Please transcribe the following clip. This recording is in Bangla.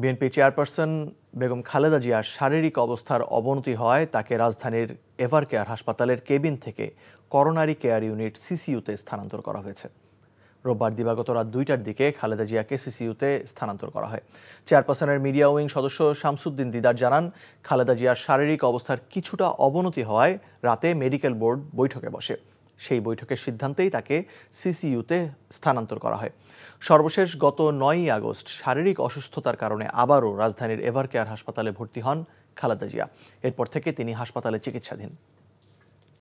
বিএনপি চেয়ারপারসন বেগম খালেদা জিয়ার শারীরিক অবস্থার অবনতি হয় তাকে রাজধানীর এভার কেয়ার হাসপাতালের কেবিন থেকে করোনারি কেয়ার ইউনিট সিসিইউতে স্থানান্তর করা হয়েছে রোববার দিবাগত রাত দুইটার দিকে খালেদা জিয়াকে সিসিউতে স্থানান্তর করা হয় চেয়ারপারসনের মিডিয়া উইং সদস্য শামসুদ্দিন দিদার জানান খালেদা জিয়ার শারীরিক অবস্থার কিছুটা অবনতি হওয়ায় রাতে মেডিকেল বোর্ড বৈঠকে বসে সেই বৈঠকের সিদ্ধান্তেই তাকে সিসিইউতে স্থানান্তর করা হয় সর্বশেষ গত নয়ই আগস্ট শারীরিক অসুস্থতার কারণে আবারও রাজধানীর এভার কেয়ার হাসপাতালে ভর্তি হন খালেদা জিয়া এরপর থেকে তিনি হাসপাতালে চিকিৎসাধীন